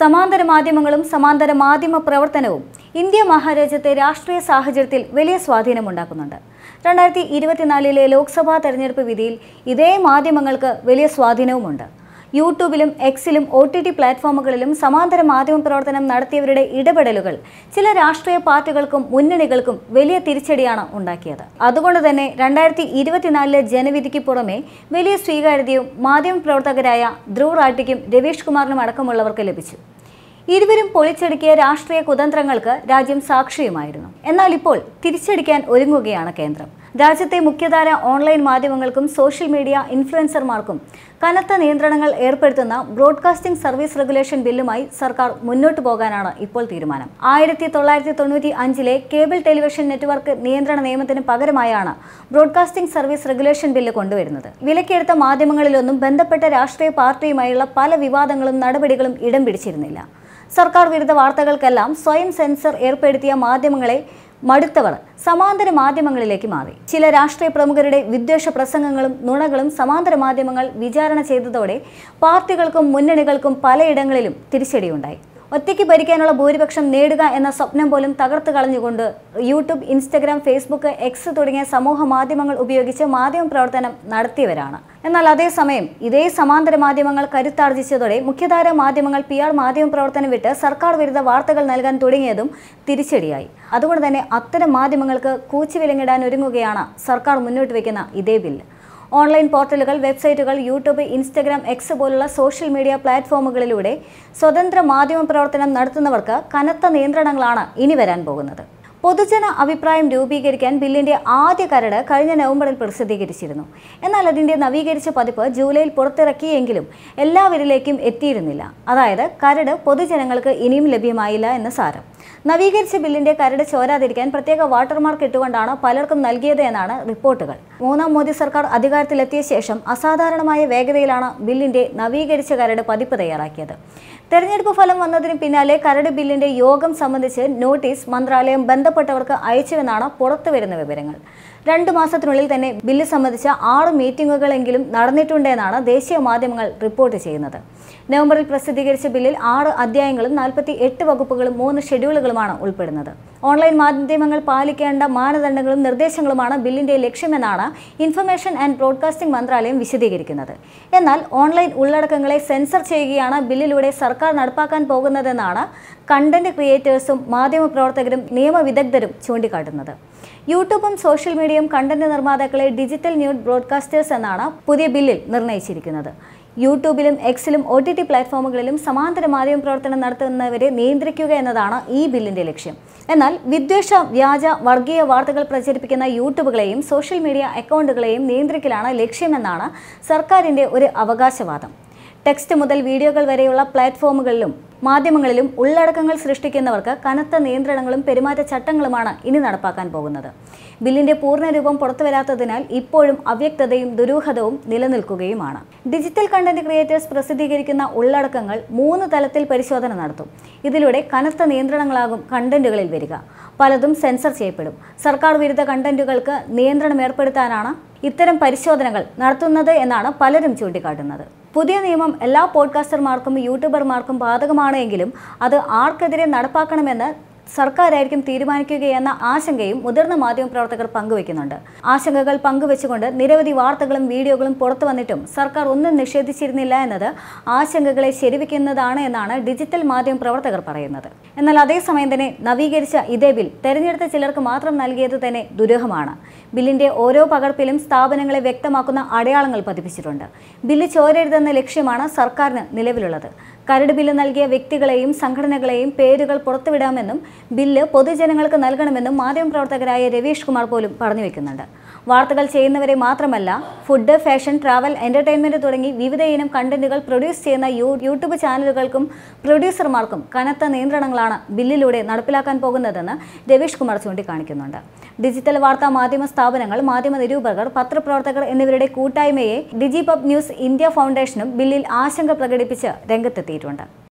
സമാന്തര മാധ്യമങ്ങളും സമാന്തര മാധ്യമ പ്രവർത്തനവും ഇന്ത്യ മഹാരാജ്യത്തെ രാഷ്ട്രീയ സാഹചര്യത്തിൽ വലിയ സ്വാധീനമുണ്ടാക്കുന്നുണ്ട് രണ്ടായിരത്തി ഇരുപത്തിനാലിലെ ലോക്സഭാ തെരഞ്ഞെടുപ്പ് വിധിയിൽ ഇതേ മാധ്യമങ്ങൾക്ക് വലിയ സ്വാധീനവുമുണ്ട് യൂട്യൂബിലും എക്സിലും ഒ ടി ടി പ്ലാറ്റ്ഫോമുകളിലും സമാന്തര മാധ്യമ പ്രവർത്തനം നടത്തിയവരുടെ ഇടപെടലുകൾ ചില രാഷ്ട്രീയ പാർട്ടികൾക്കും മുന്നണികൾക്കും വലിയ തിരിച്ചടിയാണ് ഉണ്ടാക്കിയത് അതുകൊണ്ട് തന്നെ രണ്ടായിരത്തി ഇരുപത്തിനാലിലെ ജനവിധിക്ക് പുറമെ വലിയ സ്വീകാര്യതയും മാധ്യമ പ്രവർത്തകരായ ധ്രുവ് റാട്ടിക്കും രവീഷ് കുമാറിനും അടക്കമുള്ളവർക്ക് ലഭിച്ചു ഇരുവരും പൊളിച്ചടുക്കിയ രാഷ്ട്രീയ കുതന്ത്രങ്ങൾക്ക് രാജ്യം സാക്ഷിയുമായിരുന്നു എന്നാൽ ഇപ്പോൾ തിരിച്ചടിക്കാൻ ഒരുങ്ങുകയാണ് കേന്ദ്രം രാജ്യത്തെ മുഖ്യധാര ഓൺലൈൻ മാധ്യമങ്ങൾക്കും സോഷ്യൽ മീഡിയ ഇൻഫ്ലുവൻസർമാർക്കും കനത്ത നിയന്ത്രണങ്ങൾ ഏർപ്പെടുത്തുന്ന ബ്രോഡ്കാസ്റ്റിംഗ് സർവീസ് റെഗുലേഷൻ ബില്ലുമായി സർക്കാർ മുന്നോട്ടു പോകാനാണ് ഇപ്പോൾ തീരുമാനം ആയിരത്തി തൊള്ളായിരത്തി തൊണ്ണൂറ്റി അഞ്ചിലെ കേബിൾ ടെലിവിഷൻ നെറ്റ്വർക്ക് നിയന്ത്രണ നിയമത്തിന് പകരമായാണ് ബ്രോഡ്കാസ്റ്റിംഗ് സർവീസ് റെഗുലേഷൻ ബില്ല് കൊണ്ടുവരുന്നത് വിലക്കെടുത്ത മാധ്യമങ്ങളിലൊന്നും ബന്ധപ്പെട്ട രാഷ്ട്രീയ പാർട്ടിയുമായുള്ള പല വിവാദങ്ങളും നടപടികളും ഇടം പിടിച്ചിരുന്നില്ല സർക്കാർ വിരുദ്ധ വാർത്തകൾക്കെല്ലാം സ്വയം സെൻസർ ഏർപ്പെടുത്തിയ മാധ്യമങ്ങളെ മടുത്തവർ സമാന്തര മാധ്യമങ്ങളിലേക്ക് മാറി ചില രാഷ്ട്രീയ പ്രമുഖരുടെ വിദ്വേഷ പ്രസംഗങ്ങളും നുണകളും സമാന്തര മാധ്യമങ്ങൾ വിചാരണ ചെയ്തതോടെ പാർട്ടികൾക്കും മുന്നണികൾക്കും പലയിടങ്ങളിലും തിരിച്ചടിയുണ്ടായി ഒറ്റയ്ക്ക് ഭരിക്കാനുള്ള ഭൂരിപക്ഷം നേടുക എന്ന സ്വപ്നം പോലും തകർത്ത് കളഞ്ഞുകൊണ്ട് യൂട്യൂബ് ഇൻസ്റ്റഗ്രാം ഫേസ്ബുക്ക് എക്സ് തുടങ്ങിയ സമൂഹ മാധ്യമങ്ങൾ ഉപയോഗിച്ച് മാധ്യമ പ്രവർത്തനം നടത്തിയവരാണ് എന്നാൽ അതേസമയം ഇതേ സമാന്തര മാധ്യമങ്ങൾ കരുത്താർജിച്ചതോടെ മുഖ്യധാര മാധ്യമങ്ങൾ പി ആർ മാധ്യമ പ്രവർത്തനം വിട്ട് സർക്കാർ വിരുദ്ധ വാർത്തകൾ നൽകാൻ തുടങ്ങിയതും തിരിച്ചടിയായി അതുകൊണ്ട് തന്നെ അത്തരം മാധ്യമങ്ങൾക്ക് കൂച്ചുവിലങ്ങിടാൻ ഒരുങ്ങുകയാണ് സർക്കാർ മുന്നോട്ട് വയ്ക്കുന്ന ഇതേ ബില്ല് ഓൺലൈൻ പോർട്ടലുകൾ വെബ്സൈറ്റുകൾ യൂട്യൂബ് ഇൻസ്റ്റഗ്രാം എക്സ് പോലുള്ള സോഷ്യൽ മീഡിയ പ്ലാറ്റ്ഫോമുകളിലൂടെ സ്വതന്ത്ര മാധ്യമ പ്രവർത്തനം നടത്തുന്നവർക്ക് കനത്ത നിയന്ത്രണങ്ങളാണ് ഇനി വരാൻ പോകുന്നത് പൊതുജന അഭിപ്രായം രൂപീകരിക്കാൻ ബില്ലിന്റെ ആദ്യ കരട് കഴിഞ്ഞ നവംബറിൽ പ്രസിദ്ധീകരിച്ചിരുന്നു എന്നാൽ അതിന്റെ നവീകരിച്ച പതിപ്പ് ജൂലൈയിൽ പുറത്തിറക്കിയെങ്കിലും എല്ലാവരിലേക്കും എത്തിയിരുന്നില്ല അതായത് കരട് പൊതുജനങ്ങൾക്ക് ഇനിയും ലഭ്യമായില്ല എന്ന് സാരം നവീകരിച്ച ബില്ലിന്റെ കരട് ചോരാതിരിക്കാൻ പ്രത്യേക വാട്ടർമാർക്ക് ഇട്ടുകൊണ്ടാണ് പലർക്കും നൽകിയത് എന്നാണ് റിപ്പോർട്ടുകൾ മൂന്നാം മോദി സർക്കാർ അധികാരത്തിലെത്തിയ ശേഷം അസാധാരണമായ വേഗതയിലാണ് ബില്ലിന്റെ നവീകരിച്ച കരട് പതിപ്പ് തയ്യാറാക്കിയത് തെരഞ്ഞെടുപ്പ് ഫലം വന്നതിന് പിന്നാലെ കരട് ബില്ലിന്റെ യോഗം സംബന്ധിച്ച് നോട്ടീസ് മന്ത്രാലയം ബന്ധപ്പെട്ടവർക്ക് അയച്ചുവെന്നാണ് പുറത്തുവരുന്ന വിവരങ്ങൾ രണ്ടു മാസത്തിനുള്ളിൽ തന്നെ ബില്ല് സംബന്ധിച്ച ആറ് മീറ്റിംഗുകളെങ്കിലും നടന്നിട്ടുണ്ടെന്നാണ് ദേശീയ മാധ്യമങ്ങൾ റിപ്പോർട്ട് ചെയ്യുന്നത് നവംബറിൽ പ്രസിദ്ധീകരിച്ച ബില്ലിൽ ആറ് അധ്യായങ്ങളും നാൽപ്പത്തി വകുപ്പുകളും മൂന്ന് ഷെഡ്യൂളുകളുമാണ് ഉൾപ്പെടുന്നത് ഓൺലൈൻ മാധ്യമങ്ങൾ പാലിക്കേണ്ട മാനദണ്ഡങ്ങളും നിർദ്ദേശങ്ങളുമാണ് ബില്ലിന്റെ ലക്ഷ്യമെന്നാണ് ഇൻഫർമേഷൻ ആൻഡ് ബ്രോഡ്കാസ്റ്റിംഗ് മന്ത്രാലയം വിശദീകരിക്കുന്നത് എന്നാൽ ഓൺലൈൻ ഉള്ളടക്കങ്ങളെ സെൻസർ ചെയ്യുകയാണ് ബില്ലിലൂടെ സർക്കാർ നടപ്പാക്കാൻ പോകുന്നതെന്നാണ് കണ്ടന്റ് ക്രിയേറ്റേഴ്സും മാധ്യമപ്രവർത്തകരും നിയമവിദഗ്ധരും ചൂണ്ടിക്കാട്ടുന്നത് യൂട്യൂബും സോഷ്യൽ മീഡിയയും കണ്ടന്റ് നിർമ്മാതാക്കളെ ഡിജിറ്റൽ ന്യൂഡ് ബ്രോഡ്കാസ്റ്റേഴ്സ് എന്നാണ് പുതിയ ബില്ലിൽ നിർണ്ണയിച്ചിരിക്കുന്നത് യൂട്യൂബിലും എക്സിലും ഒ ടി ടി പ്ലാറ്റ്ഫോമുകളിലും സമാന്തര മാധ്യമ പ്രവർത്തനം നടത്തുന്നവരെ നിയന്ത്രിക്കുക എന്നതാണ് ഈ ബില്ലിന്റെ ലക്ഷ്യം എന്നാൽ വിദ്വേഷ വ്യാജ വർഗീയ വാർത്തകൾ പ്രചരിപ്പിക്കുന്ന യൂട്യൂബുകളെയും സോഷ്യൽ മീഡിയ അക്കൗണ്ടുകളെയും നിയന്ത്രിക്കലാണ് ലക്ഷ്യമെന്നാണ് സർക്കാരിന്റെ ഒരു അവകാശവാദം ടെക്സ്റ്റ് മുതൽ വീഡിയോകൾ വരെയുള്ള പ്ലാറ്റ്ഫോമുകളിലും മാധ്യമങ്ങളിലും ഉള്ളടക്കങ്ങൾ സൃഷ്ടിക്കുന്നവർക്ക് കനത്ത നിയന്ത്രണങ്ങളും പെരുമാറ്റച്ചട്ടങ്ങളുമാണ് ഇനി നടപ്പാക്കാൻ പോകുന്നത് ബില്ലിന്റെ പൂർണ്ണരൂപം പുറത്തുവരാത്തതിനാൽ ഇപ്പോഴും അവ്യക്തതയും ദുരൂഹതവും നിലനിൽക്കുകയുമാണ് ഡിജിറ്റൽ കണ്ടന്റ് ക്രിയേറ്റേഴ്സ് പ്രസിദ്ധീകരിക്കുന്ന ഉള്ളടക്കങ്ങൾ മൂന്ന് തലത്തിൽ പരിശോധന നടത്തും ഇതിലൂടെ കനത്ത നിയന്ത്രണങ്ങളാകും കണ്ടന്റുകളിൽ വരിക പലതും സെൻസർ ചെയ്യപ്പെടും സർക്കാർ വിരുദ്ധ കണ്ടന്റുകൾക്ക് നിയന്ത്രണം ഏർപ്പെടുത്താനാണ് ഇത്തരം പരിശോധനകൾ നടത്തുന്നത് എന്നാണ് പലരും ചൂണ്ടിക്കാട്ടുന്നത് പുതിയ നിയമം എല്ലാ പോഡ്കാസ്റ്റർമാർക്കും യൂട്യൂബർമാർക്കും ബാധകമാണ് എങ്കിലും അത് ആർക്കെതിരെ നടപ്പാക്കണമെന്ന് സർക്കാരായിരിക്കും തീരുമാനിക്കുകയെന്ന ആശങ്കയും മുതിർന്ന പ്രവർത്തകർ പങ്കുവയ്ക്കുന്നുണ്ട് ആശങ്കകൾ പങ്കുവെച്ചുകൊണ്ട് നിരവധി വാർത്തകളും വീഡിയോകളും പുറത്തു വന്നിട്ടും സർക്കാർ ഒന്നും നിഷേധിച്ചിരുന്നില്ല എന്നത് ആശങ്കകളെ ശരിവയ്ക്കുന്നതാണ് എന്നാണ് ഡിജിറ്റൽ മാധ്യമ പ്രവർത്തകർ പറയുന്നത് എന്നാൽ അതേസമയം തന്നെ നവീകരിച്ച ഇതേ ബിൽ തെരഞ്ഞെടുത്ത ചിലർക്ക് മാത്രം നൽകിയത് തന്നെ ദുരൂഹമാണ് ബില്ലിന്റെ ഓരോ പകർപ്പിലും സ്ഥാപനങ്ങളെ വ്യക്തമാക്കുന്ന അടയാളങ്ങൾ പതിപ്പിച്ചിട്ടുണ്ട് ബില്ല് ചോരരുതെന്ന ലക്ഷ്യമാണ് സർക്കാരിന് നിലവിലുള്ളത് കരട് ബില്ല് നൽകിയ വ്യക്തികളെയും സംഘടനകളെയും പേരുകൾ പുറത്തുവിടാമെന്നും ബില്ല് പൊതുജനങ്ങൾക്ക് നൽകണമെന്നും മാധ്യമപ്രവർത്തകരായ രവീഷ് കുമാർ പോലും പറഞ്ഞു വയ്ക്കുന്നുണ്ട് വാർത്തകൾ ചെയ്യുന്നവരെ മാത്രമല്ല ഫുഡ് ഫാഷൻ ട്രാവൽ എൻ്റർടൈൻമെൻറ്റ് തുടങ്ങി ഇനം കണ്ടന്റുകൾ പ്രൊഡ്യൂസ് ചെയ്യുന്ന യൂട്യൂബ് ചാനലുകൾക്കും പ്രൊഡ്യൂസർമാർക്കും കനത്ത നിയന്ത്രണങ്ങളാണ് ബില്ലിലൂടെ നടപ്പിലാക്കാൻ പോകുന്നതെന്ന് രവീഷ് കുമാർ ചൂണ്ടിക്കാണിക്കുന്നുണ്ട് ഡിജിറ്റൽ വാർത്താ മാധ്യമ സ്ഥാപനങ്ങൾ മാധ്യമ നിരൂപകർ പത്രപ്രവർത്തകർ എന്നിവരുടെ കൂട്ടായ്മയെ ഡിജിപബ് ന്യൂസ് ഇന്ത്യ ഫൗണ്ടേഷനും ബില്ലിൽ ആശങ്ക പ്രകടിപ്പിച്ച് രംഗത്തെത്തിയിട്ടുണ്ട്